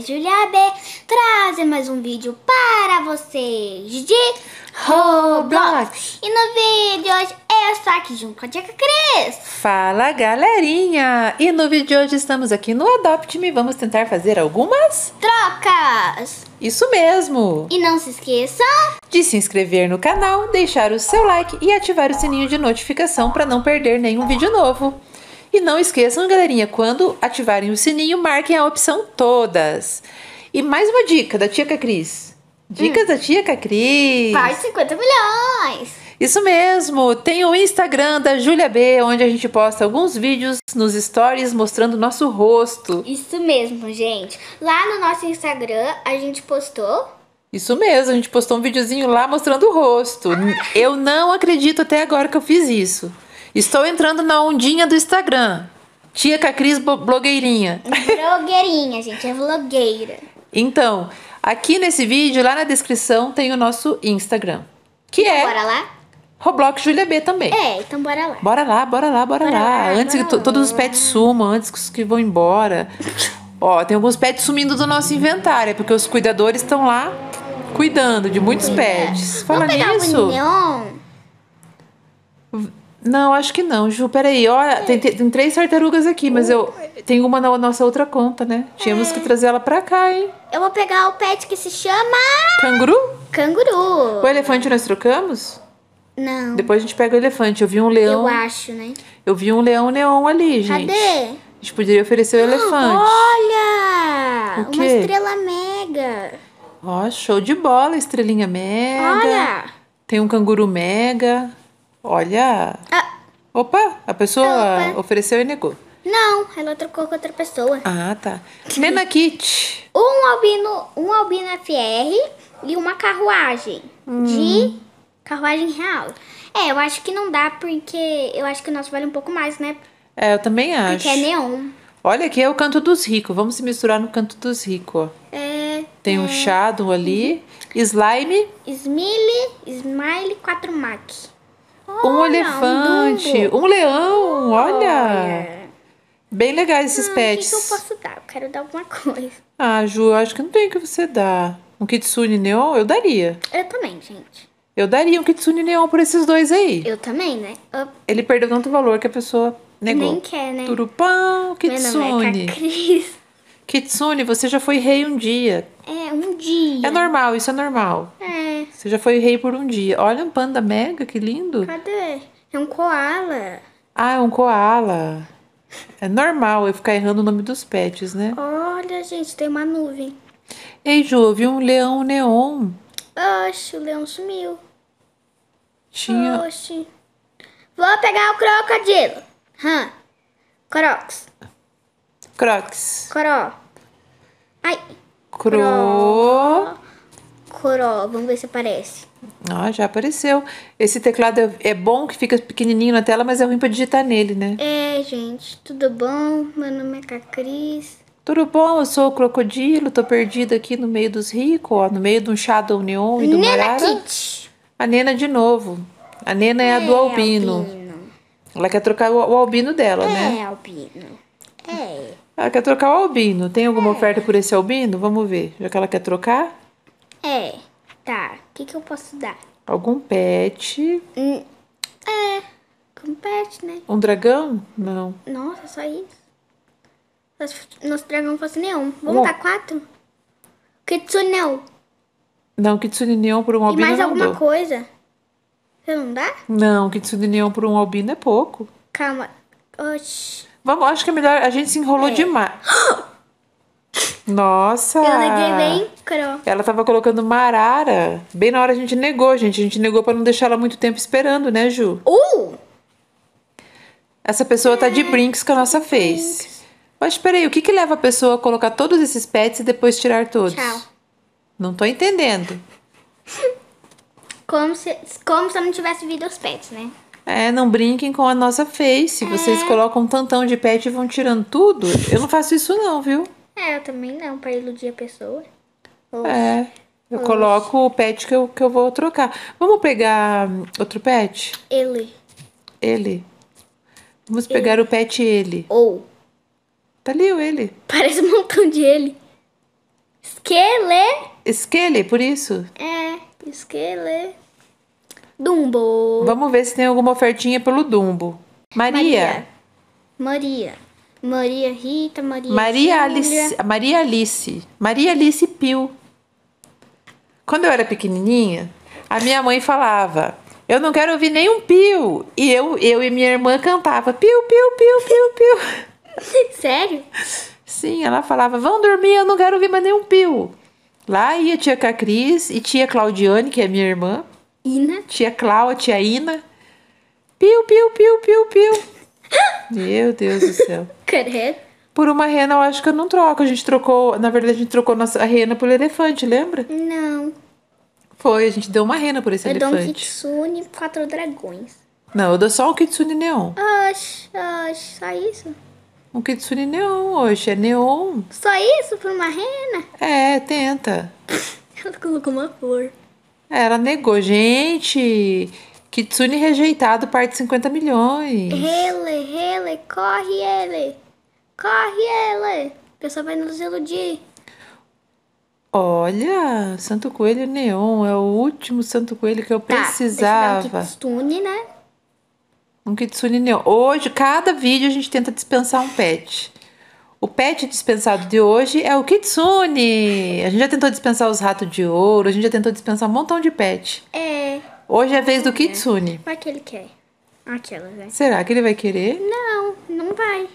Julia B, trazer mais um vídeo para vocês de Roblox. E no vídeo de hoje eu é estou aqui junto com a Tia Cris. Fala galerinha! E no vídeo de hoje estamos aqui no Adopt Me, vamos tentar fazer algumas trocas. Isso mesmo! E não se esqueça de se inscrever no canal, deixar o seu like e ativar o sininho de notificação para não perder nenhum vídeo novo. E não esqueçam, galerinha, quando ativarem o sininho, marquem a opção todas. E mais uma dica da Tia Cris. Dicas hum. da Tia Cris. Faz 50 milhões. Isso mesmo! Tem o Instagram da Julia B, onde a gente posta alguns vídeos nos stories mostrando nosso rosto. Isso mesmo, gente. Lá no nosso Instagram a gente postou. Isso mesmo, a gente postou um videozinho lá mostrando o rosto. Ah. eu não acredito até agora que eu fiz isso. Estou entrando na ondinha do Instagram. Tia Cacris blogueirinha. Blogueirinha, gente, é blogueira. Então, aqui nesse vídeo, lá na descrição, tem o nosso Instagram. Que então, é. Bora lá? Roblox Julia B também. É, então bora lá. Bora lá, bora lá, bora, bora lá. lá. Antes bora que lá. todos os pets sumam, antes que os que vão embora. Ó, tem alguns pets sumindo do nosso inventário, é porque os cuidadores estão lá cuidando de muitos Cuida. pets. Fala Vamos nisso. Pegar o neon? Não, acho que não, Ju. Peraí, olha, é. tem, tem três tartarugas aqui, mas eu tem uma na nossa outra conta, né? Tínhamos é. que trazer ela pra cá, hein? Eu vou pegar o pet que se chama. Canguru? Canguru. O elefante nós trocamos? Não. Depois a gente pega o elefante. Eu vi um leão. Eu acho, né? Eu vi um leão neon ali, gente. Cadê? A gente poderia oferecer o ah, elefante. Olha! O quê? Uma estrela mega. Ó, show de bola, estrelinha mega. Olha! Tem um canguru mega. Olha! Ah. Opa, a pessoa ah, Opa. ofereceu e negou. Não, ela trocou com outra pessoa. Ah, tá. Nena Kit. Um albino, um albino FR e uma carruagem hum. de carruagem real. É, eu acho que não dá porque eu acho que o nosso vale um pouco mais, né? É, eu também acho. Porque é neon. Olha, aqui é o canto dos ricos. Vamos se misturar no canto dos ricos, ó. É. Tem é. um Shadow ali. Uhum. Slime. Smile, Smile 4 Mac um elefante, um, um leão, olha. olha. Bem legais esses pets. O que, que, eu posso dar? Eu quero dar alguma coisa. Ah, Ju, eu acho que não tem o que você dar. Um kitsune neon eu daria. Eu também, gente. Eu daria um kitsune neon por esses dois aí. Eu também, né? Eu... Ele perdeu tanto valor que a pessoa negou. Nem quer, né? Turupão, é kitsune. É kitsune, você já foi rei um dia. É, um dia. É normal, isso é normal. É. Você já foi rei por um dia. Olha um panda mega, que lindo. Cadê? É um koala. Ah, é um koala. É normal eu ficar errando o nome dos pets, né? Olha, gente, tem uma nuvem. Ei, Ju, eu vi um leão neon. Oxe, o leão sumiu. Tinha. Oxe. Vou pegar o crocodilo. Hã? Crocs. Crocs. Cro. Ai. Cro. Cro. Vamos ver se aparece. Ah, já apareceu. Esse teclado é, é bom que fica pequenininho na tela, mas é ruim para digitar nele, né? É, gente. Tudo bom? Meu nome é Cacris. Tudo bom? Eu sou o Crocodilo. Tô perdido aqui no meio dos ricos, ó. No meio do Shadow Neon e do Nena Marara. A Nena de novo. A Nena é, é a do é, albino. albino. Ela quer trocar o, o albino dela, é, né? É, albino. É. Ela quer trocar o albino. Tem alguma é. oferta por esse albino? Vamos ver. Já que ela quer trocar? É, tá. O que, que eu posso dar? Algum pet. Hum, é, um pet, né? Um dragão? Não. Nossa, só isso. Nosso dragão fosse nenhum. Vamos dar quatro? Kitsune neon. Não, Kitsune neon por um albino. E mais não alguma dou. coisa? Você não dá? Não, Kitsune neon por um albino é pouco. Calma. Oxi. Vamos, acho que é melhor. A gente se enrolou é. demais. Nossa! Eu neguei bem cru. Ela tava colocando marara. Bem na hora a gente negou, gente. A gente negou para não deixar ela muito tempo esperando, né, Ju? Uh! Essa pessoa é. tá de é. brinks com a nossa face. Mas peraí, o que que leva a pessoa a colocar todos esses pets e depois tirar todos? Tchau. Não tô entendendo. Como se, como se eu não tivesse vindo os pets, né? É, não brinquem com a nossa face. É. Vocês colocam um tantão de pet e vão tirando tudo. Eu não faço isso não, viu? É, eu também não, pra iludir a pessoa. É. Eu coloco o pet que eu, que eu vou trocar. Vamos pegar hum, outro pet? Ele. Ele. Vamos ele. pegar o pet ele. Ou. Tá ali o ele. Parece um montão de ele. Esquele. Esquele, por isso. É, esquele. Dumbo. Vamos ver se tem alguma ofertinha pelo Dumbo. Maria. Maria. Maria. Maria Rita, Maria Maria Alice, Maria Alice, Maria Alice Pio. Quando eu era pequenininha, a minha mãe falava: "Eu não quero ouvir nenhum pio". E eu, eu e minha irmã cantava: "Pio, pio, pio, pio, pio". Sério? Sim, ela falava: "Vão dormir, eu não quero ouvir mais nenhum pio". Lá ia tia Cacris e tia Claudiane, que é minha irmã. Ina. Tia Cláudia, tia Ina. Piu, piu, piu, piu, piu. Meu Deus do céu. Por uma rena, eu acho que eu não troco. A gente trocou. Na verdade, a gente trocou nossa a rena por elefante, lembra? Não. Foi, a gente deu uma rena por esse eu elefante. Eu dou um kitsune e quatro dragões. Não, eu dou só um kitsune neon. Oxi, oxi, só isso? Um kitsune neon, oxi, é neon. Só isso por uma rena? É, tenta. Ela colocou uma flor. Ela negou, gente. Kitsune rejeitado, parte 50 milhões. Hele, hele, corre ele. Corre ele. O pessoal vai nos iludir. Olha, Santo Coelho Neon. É o último Santo Coelho que eu tá, precisava. Deixa um kitsune, né? Um kitsune neon. Hoje, cada vídeo a gente tenta dispensar um pet. O pet dispensado de hoje é o Kitsune. A gente já tentou dispensar os ratos de ouro, a gente já tentou dispensar um montão de pet. É. Hoje é a vez do Kitsune. Vai que ele quer. Aquela, né? Será que ele vai querer? Não, não vai.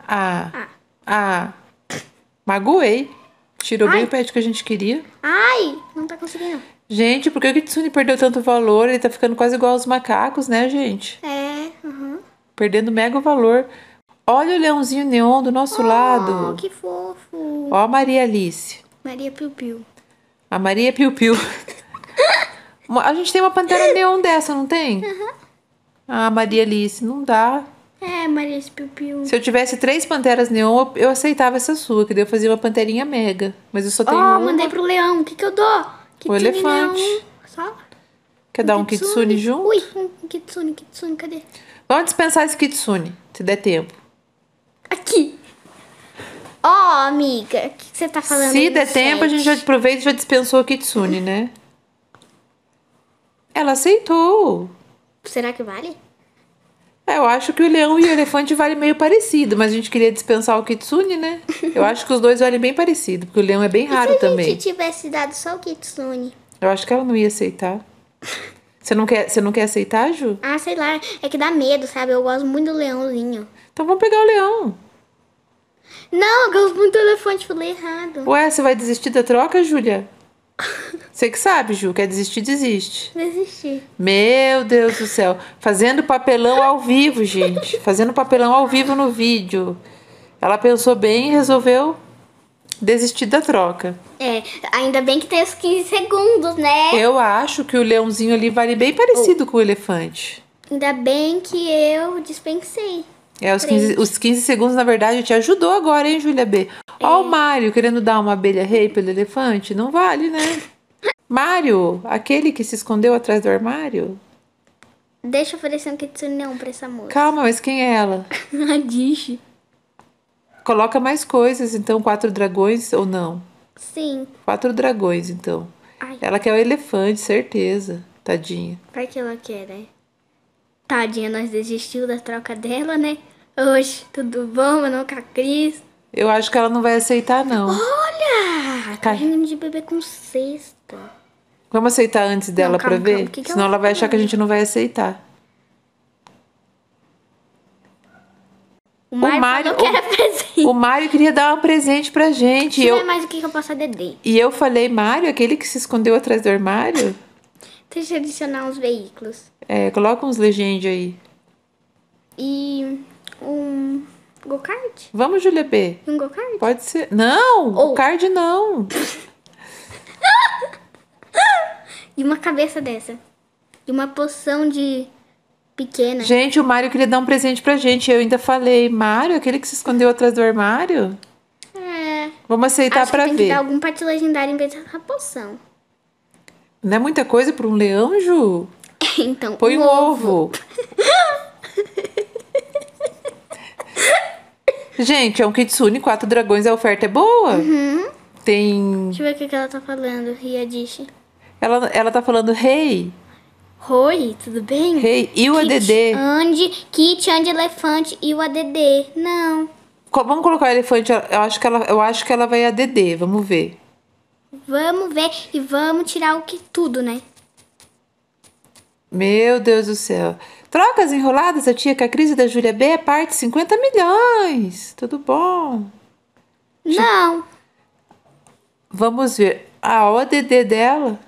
Ah. Ah. ah. Magoei. Tirou Ai. bem o pet que a gente queria. Ai, não tá conseguindo. Gente, por que o Kitsune perdeu tanto valor? Ele tá ficando quase igual aos macacos, né, gente? É, uhum. Perdendo mega valor. Olha o leãozinho neon do nosso oh, lado. que fofo. Ó a Maria Alice. Maria Piu Piu. A Maria Piu Piu. A gente tem uma pantera neon dessa, não tem? Aham. Uhum. Ah, Maria Alice, não dá. É, Maria Alice Piu Piu. Se eu tivesse três panteras neon, eu, eu aceitava essa sua, que daí eu fazia uma panterinha mega. Mas eu só tenho. Ó, oh, uma. mandei pro leão. O que, que eu dou? Kitsune o elefante. Só? Quer um dar um kitsune, kitsune junto? Ui, um kitsune, kitsune, cadê? Vamos dispensar esse kitsune, se der tempo. Aqui. Ó, oh, amiga, o que, você tá falando? Se der tempo, a gente já aproveita e já dispensou o kitsune, né? Ela aceitou. Será que vale? É, eu acho que o leão e o elefante valem meio parecido, mas a gente queria dispensar o kitsune, né? Eu acho que os dois valem bem parecido, porque o leão é bem raro também. Se a gente tivesse dado só o kitsune. Eu acho que ela não ia aceitar. Você não quer, você não quer aceitar, Ju? Ah, sei lá, é que dá medo, sabe? Eu gosto muito do leãozinho. Então vamos pegar o leão. Não, eu gosto muito do elefante, falei errado. Ué, você vai desistir da troca, Júlia? Você que sabe, Ju, quer desistir, desiste. Desistir. Meu Deus do céu. Fazendo papelão ao vivo, gente. Fazendo papelão ao vivo no vídeo. Ela pensou bem e resolveu desistir da troca. É, ainda bem que tem os 15 segundos, né? Eu acho que o leãozinho ali vale bem parecido oh. com o elefante. Ainda bem que eu dispensei. É, os 15, os 15 segundos, na verdade, te ajudou agora, hein, Júlia B? É. Ó o é. Mário querendo dar uma abelha rei pelo elefante, não vale, né? Mário, aquele que se escondeu atrás do armário? Deixa eu oferecer um kitsuneão pra essa moça. Calma, mas quem é ela? a Dish. Coloca mais coisas, então, quatro dragões ou não? Sim. Quatro dragões, então. Ai. Ela quer o elefante, certeza. Tadinha. Vai que ela quer, né? Tadinha, nós desistiu da troca dela, né? Hoje, tudo bom? não com a Cris. Eu acho que ela não vai aceitar, não. Olha! Tá de bebê com cesta. Tá. Vamos aceitar antes dela para pra ver? Calma, que que Senão ela vai achar que a gente não vai aceitar. O Mário, o Mário, o, o Mário queria dar um presente pra gente. Sim, eu, Mais o que, eu posso dedê? E eu falei, Mário, aquele que se escondeu atrás do armário? Deixa eu adicionar uns veículos. É, coloca uns legendes aí. E um go-kart? Vamos, Júlia B. Um go-kart? Pode ser. Não, oh. go-kart não. e uma cabeça dessa. E uma poção de pequena. Gente, o Mário queria dar um presente pra gente. Eu ainda falei, Mário, aquele que se escondeu atrás do armário? É. Vamos aceitar para pra ver. Que dar algum pato legendário em vez dessa poção. Não é muita coisa pra um leão, Ju? então, Põe um, um ovo. ovo. gente, é um kitsune, quatro dragões, a oferta é boa. Uhum. Tem. Deixa eu ver o que, ela tá falando, Riadishi. Ela, ela tá falando, hey! Oi, tudo bem? Hey, e o ADD? Ande, kit, ande, elefante e o ADD. Não. Co- Vamos colocar o elefante, eu acho que ela, eu acho que ela vai ADD, vamos ver. Vamos ver e vamos tirar o que tudo, né? Meu Deus do céu. Trocas enroladas, a tia, que a crise da Júlia B é parte 50 milhões. Tudo bom? Não, Vamos ver. A ah, ODD dela.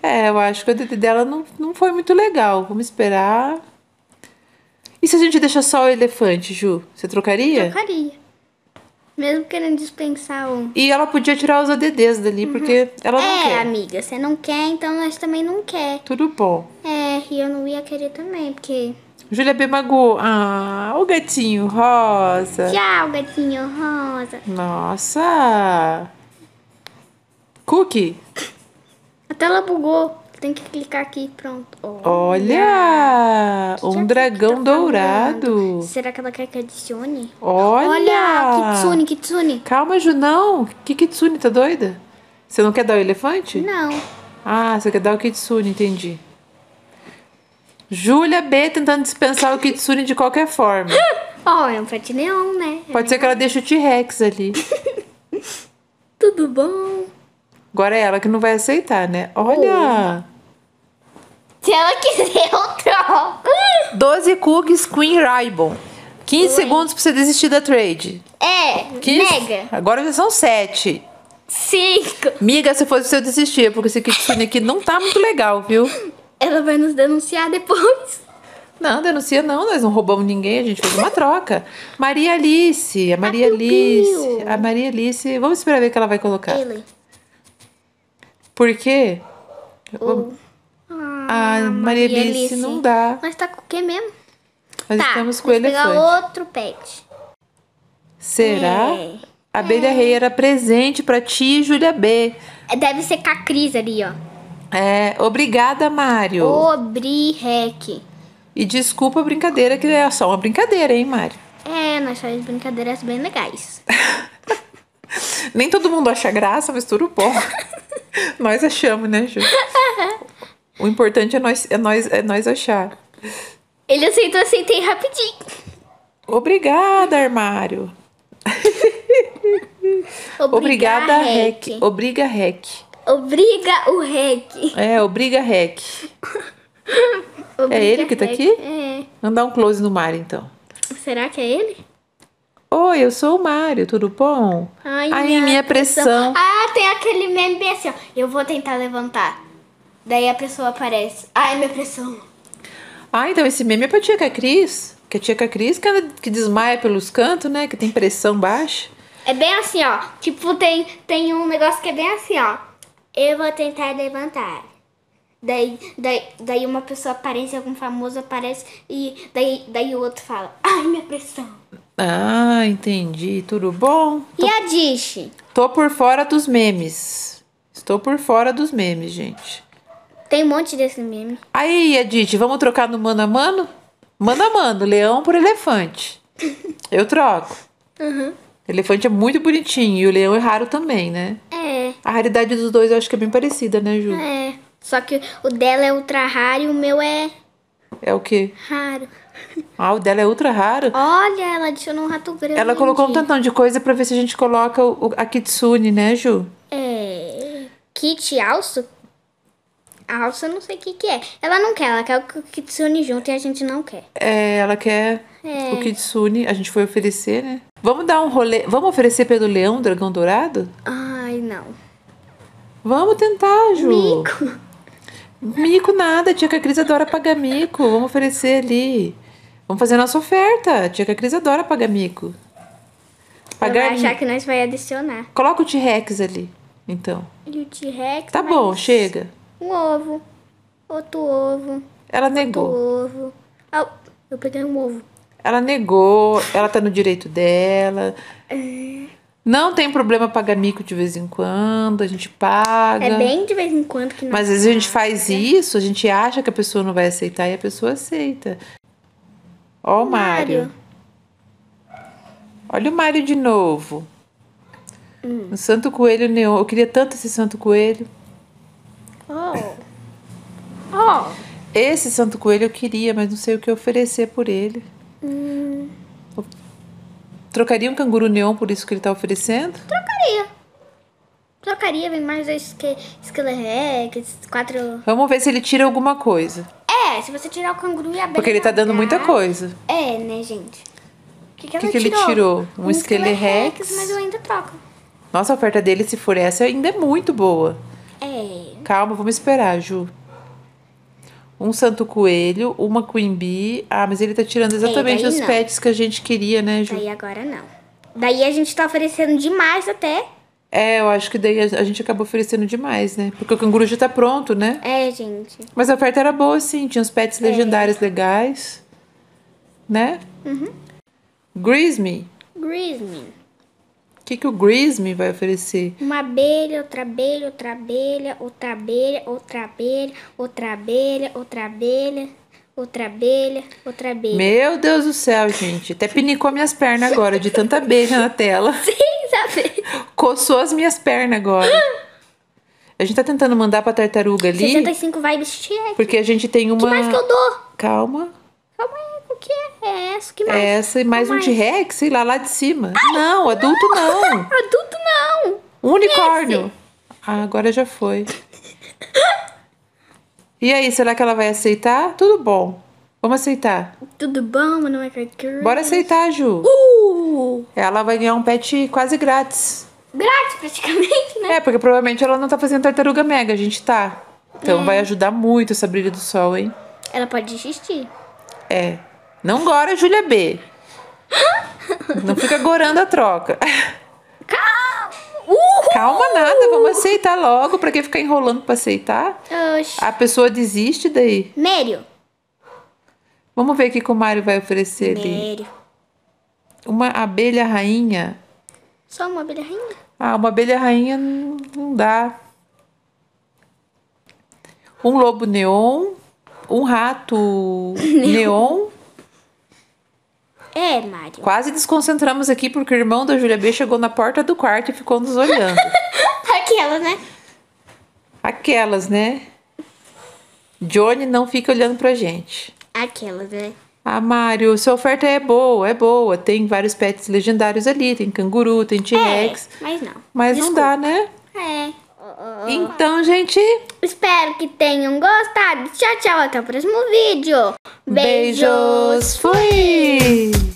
É, eu acho que a ODD dela não, não foi muito legal. Vamos esperar. E se a gente deixa só o elefante, Ju? Você trocaria? Trocaria. Mesmo querendo dispensar um. E ela podia tirar os ADDs dali, uhum. porque ela não é, quer. É, amiga, você não quer, então nós também não quer. Tudo bom. É, e eu não ia querer também, porque Júlia mago, ah, o gatinho rosa. Tchau, gatinho rosa. Nossa. Cookie. A tela bugou. Tem que clicar aqui, pronto. Olha! Olha um dragão tá dourado. Será que ela quer que adicione? Olha! Olha! Kitsune, Kitsune. Calma, Junão. Que Kitsune, tá doida? Você não quer dar o elefante? Não. Ah, você quer dar o Kitsune, entendi. Júlia B tentando dispensar o Kitsune de qualquer forma. Ó, oh, é um frete neon, né? É Pode ser que ela deixe o T-Rex ali. Tudo bom? Agora é ela que não vai aceitar, né? Olha! Se ela quiser, eu troco. 12 cookies Queen Raibon. 15 Oi. segundos pra você desistir da trade. É, 15? mega. Agora já são 7. 5. Miga, se fosse você, eu desistia, é porque esse Kitsune aqui não tá muito legal, viu? Ela vai nos denunciar depois. Não, denuncia não, nós não roubamos ninguém, a gente fez uma troca. Maria Alice, a Maria a ah, Alice, a Maria Alice, vamos esperar ver o que ela vai colocar. Ele. Por quê? O... Ah, a Maria, Maria Alice, Alice, não dá. Mas tá com o quê mesmo? Nós tá, estamos com ele elefante. pegar outro pet. Será? É. Abelha é. Rei era presente para ti, e Júlia B. Deve ser com a Cris ali, ó. É, obrigada, Mário. Obri-rec. E desculpa a brincadeira, que é só uma brincadeira, hein, Mário? É, nós fazemos brincadeiras bem legais. Nem todo mundo acha graça, mas tudo bom. nós achamos, né, Ju? o importante é nós, é, nós, é nós achar. Ele aceitou, aceitei rapidinho. Obrigada, armário. Obrigada, Obrigada rec. rec. Rec. Obriga o REC. É, obriga REC. obriga é ele que tá rec. aqui? É. Vamos dar um close no Mário, então. Será que é ele? Oi, eu sou o Mário, tudo bom? Ai, Ai minha, minha pressão. pressão. Ah, tem aquele meme assim, ó. Eu vou tentar levantar. Daí a pessoa aparece. Ai, minha pressão. Ah, então esse meme é pra tia Cris. Que a tia Cris que, ela, que desmaia pelos cantos, né? Que tem pressão baixa. É bem assim, ó. Tipo, tem, tem um negócio que é bem assim, ó eu vou tentar levantar. Daí, daí, daí uma pessoa aparece, algum famoso aparece, e daí, daí o outro fala, ai, minha pressão. Ah, entendi. Tudo bom? Tô, e a Dish? Tô por fora dos memes. Estou por fora dos memes, gente. Tem um monte desse meme. Aí, Edith, vamos trocar no mano a mano? Mano a mano, leão por elefante. Eu troco. Uhum. Elefante é muito bonitinho e o leão é raro também, né? É. A raridade dos dois eu acho que é bem parecida, né, Ju? É. Só que o dela é ultra raro e o meu é. É o quê? Raro. Ah, o dela é ultra raro? Olha, ela adicionou um rato grande. Ela colocou um tantão de coisa pra ver se a gente coloca o, a kitsune, né, Ju? É. Kit alço? Alça, eu não sei o que, que é. Ela não quer, ela quer o kitsune junto e a gente não quer. É, ela quer é. o kitsune, a gente foi oferecer, né? Vamos dar um rolê. Vamos oferecer pelo leão, dragão dourado? Ai, não. Vamos tentar, Ju. Mico. Mico nada, tia que a Cris adora pagar mico. Vamos oferecer ali. Vamos fazer a nossa oferta. Tia que a Cris adora pagar mico. Pagar vai achar mico. que nós vai adicionar. Coloca o T-Rex ali, então. E o T-Rex. Tá bom, chega. Um ovo. Outro ovo. Ela negou. Outro ovo. Oh, eu peguei um ovo. Ela negou, ela tá no direito dela. É. Não tem problema pagar mico de vez em quando, a gente paga. É bem de vez em quando que não. Mas às vezes a gente faz isso, a gente acha que a pessoa não vai aceitar e a pessoa aceita. Ó o Mário. Olha o Mário de novo. Hum. santo coelho neon. Eu queria tanto esse santo coelho. Oh. Oh. Esse santo coelho eu queria, mas não sei o que oferecer por ele. Hum. Trocaria um canguru neon por isso que ele tá oferecendo? Trocaria. Trocaria, vem mais dois esque esqueletos, quatro. Vamos ver se ele tira alguma coisa. É, se você tirar o canguru é e abrir, Porque ele tá dando muita coisa. É, né, gente? O que, que, que, que ele tirou? Um, um Mas eu ainda troco. Nossa, a oferta dele, se for essa, ainda é muito boa. É. Calma, vamos esperar, Ju um santo coelho, uma queen bee. Ah, mas ele tá tirando exatamente é, os não. pets que a gente queria, né, Ju? Daí agora não. Daí a gente tá oferecendo demais até. É, eu acho que daí a gente acabou oferecendo demais, né? Porque o canguru já tá pronto, né? É, gente. Mas a oferta era boa, sim. Tinha uns pets é. legendários legais. Né? Uhum. Grisme. Grisme que, que o Grisme vai oferecer? Uma abelha, outra abelha, outra abelha, outra abelha, outra abelha, outra abelha, outra abelha, outra abelha, outra abelha. Meu Deus do céu, gente. Até pinicou minhas pernas agora, de tanta abelha na tela. Sim, sabe? Coçou as minhas pernas agora. A gente tá tentando mandar pra tartaruga ali. 65 vibes check. Porque a gente tem uma. Que mais que eu dou? Calma. Calma aí que é? essa? Que mais? É essa e mais, mais? um T-Rex, sei lá, lá de cima. Ai, não, adulto não. não. adulto não. Unicórnio. Ah, agora já foi. e aí, será que ela vai aceitar? Tudo bom. Vamos aceitar. Tudo bom, meu nome é Carcurus. Bora aceitar, Ju. Uh! Ela vai ganhar um pet quase grátis. Grátis, praticamente, né? É, porque provavelmente ela não tá fazendo tartaruga mega, a gente tá. Então é. vai ajudar muito essa brilha do sol, hein? Ela pode desistir. É. Não gora, Júlia B. Não fica gorando a troca. Calma, Uhul. Calma nada, vamos aceitar logo. Pra que ficar enrolando pra aceitar? Oxi. A pessoa desiste daí. Mério. Vamos ver o que, o Mário vai oferecer Mério. ali. Mério. Uma abelha rainha. Só uma abelha rainha? Ah, uma abelha rainha não dá. Um lobo neon. Um rato neon. É, Mário. Quase desconcentramos aqui porque o irmão da Júlia B chegou na porta do quarto e ficou nos olhando. Aquelas, né? Aquelas, né? Johnny não fica olhando pra gente. Aquelas, né? Ah, Mário, sua oferta é boa, é boa. Tem vários pets legendários ali. Tem canguru, tem é, T-Rex. É, mas não. Mas Desculpa. não dá, né? É. Então, gente. Espero que tenham gostado. Tchau, tchau. Até o próximo vídeo. Beijos. Beijos fui.